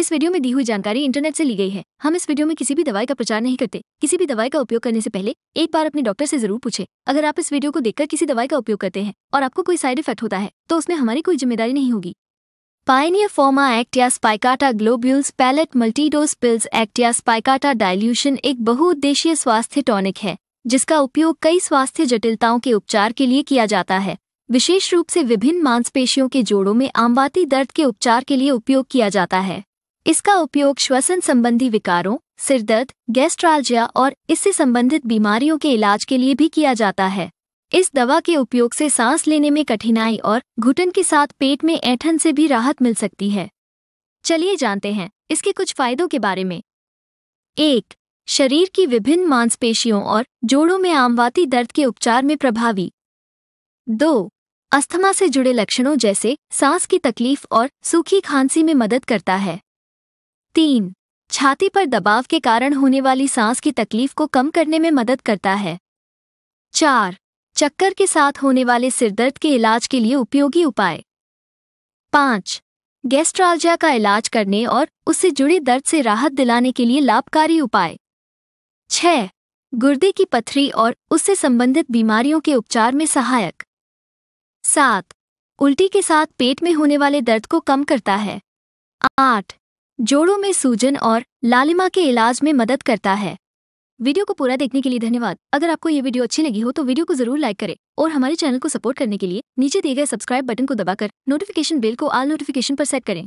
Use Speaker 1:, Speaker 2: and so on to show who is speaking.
Speaker 1: इस वीडियो में दी हुई जानकारी इंटरनेट से ली गई है हम इस वीडियो में किसी भी दवाई का प्रचार नहीं करते किसी भी दवाई का उपयोग करने से पहले एक बार अपने डॉक्टर से जरूर पूछे अगर आप इस वीडियो को देखकर किसी दवाई का उपयोग करते हैं और आपको कोई साइड इफेक्ट होता है तो उसमें हमारी कोई जिम्मेदारी नहीं होगी पाइनियर फॉर्मा एक्ट या स्पाइकाटा ग्लोब्यूल्स पैलेट मल्टीडोज पिल्स एक्ट या स्पाइकाटा डायल्यूशन एक बहुउद्देशीय स्वास्थ्य टॉनिक है जिसका उपयोग कई स्वास्थ्य जटिलताओं के उपचार के लिए किया जाता है विशेष रूप से विभिन्न मांसपेशियों के जोड़ों में आमवाती दर्द के उपचार के लिए उपयोग किया जाता है इसका उपयोग श्वसन संबंधी विकारों सिरदर्द गैस्ट्रालजिया और इससे संबंधित बीमारियों के इलाज के लिए भी किया जाता है इस दवा के उपयोग से सांस लेने में कठिनाई और घुटन के साथ पेट में ऐठन से भी राहत मिल सकती है चलिए जानते हैं इसके कुछ फायदों के बारे में एक शरीर की विभिन्न मांसपेशियों और जोड़ों में आमवाती दर्द के उपचार में प्रभावी दो अस्थमा से जुड़े लक्षणों जैसे सांस की तकलीफ और सूखी खांसी में मदद करता है तीन छाती पर दबाव के कारण होने वाली सांस की तकलीफ को कम करने में मदद करता है चार चक्कर के साथ होने वाले सिरदर्द के इलाज के लिए उपयोगी उपाय पाँच गैस्ट्रालजिया का इलाज करने और उससे जुड़े दर्द से राहत दिलाने के लिए लाभकारी उपाय छह गुर्दे की पथरी और उससे संबंधित बीमारियों के उपचार में सहायक सात उल्टी के साथ पेट में होने वाले दर्द को कम करता है आठ जोड़ों में सूजन और लालिमा के इलाज में मदद करता है वीडियो को पूरा देखने के लिए धन्यवाद अगर आपको ये वीडियो अच्छी लगी हो तो वीडियो को जरूर लाइक करें और हमारे चैनल को सपोर्ट करने के लिए नीचे दिए गए सब्सक्राइब बटन को दबाकर नोटिफिकेशन बेल को आल नोटिफिकेशन पर सेट करें